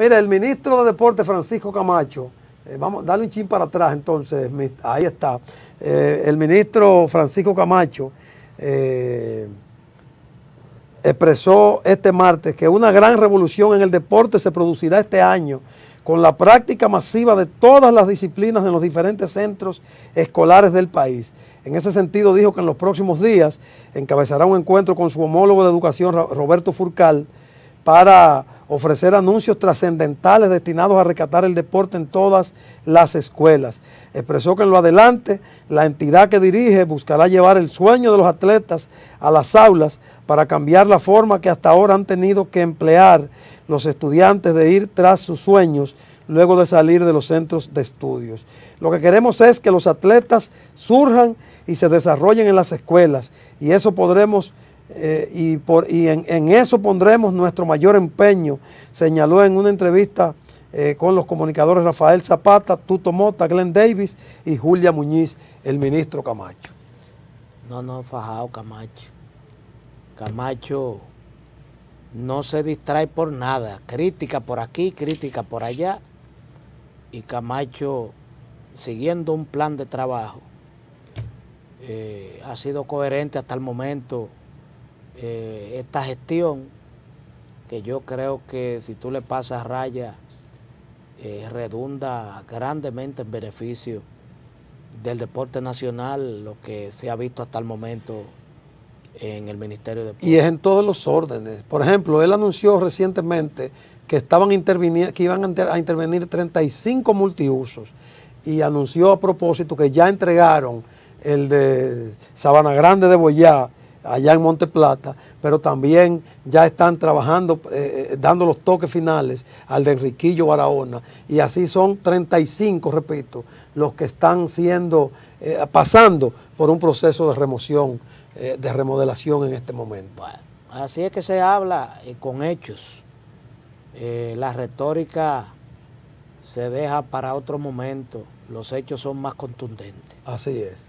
Mira, el ministro de Deporte, Francisco Camacho, eh, vamos, dale un chin para atrás entonces, ahí está. Eh, el ministro Francisco Camacho eh, expresó este martes que una gran revolución en el deporte se producirá este año con la práctica masiva de todas las disciplinas en los diferentes centros escolares del país. En ese sentido dijo que en los próximos días encabezará un encuentro con su homólogo de educación, Roberto Furcal, para ofrecer anuncios trascendentales destinados a rescatar el deporte en todas las escuelas. Expresó que en lo adelante la entidad que dirige buscará llevar el sueño de los atletas a las aulas para cambiar la forma que hasta ahora han tenido que emplear los estudiantes de ir tras sus sueños luego de salir de los centros de estudios. Lo que queremos es que los atletas surjan y se desarrollen en las escuelas y eso podremos eh, y, por, y en, eso pondremos nuestro mayor empeño, señaló en una entrevista eh, con los comunicadores Rafael Zapata, Tuto Mota, Glenn Davis y Julia Muñiz, el ministro Camacho. No, no, fajado, Camacho. Camacho no se distrae por nada, crítica por aquí, crítica por allá, y Camacho, siguiendo un plan de trabajo, eh, ha sido coherente hasta el momento eh, esta gestión, que yo creo que si tú le pasas raya, eh, redunda grandemente en beneficio del deporte nacional, lo que se ha visto hasta el momento en el Ministerio de Deportes. Y es en todos los órdenes. Por ejemplo, él anunció recientemente que, estaban que iban a intervenir 35 multiusos y anunció a propósito que ya entregaron el de Sabana Grande de Boyá, allá en Monte Plata, pero también ya están trabajando, eh, eh, dando los toques finales al de Enriquillo Barahona. Y así son 35, repito, los que están siendo, eh, pasando por un proceso de remoción, de remodelación en este momento. así es que se habla con hechos. la retórica se deja para otro momento. Los hechos son más contundentes. Así es.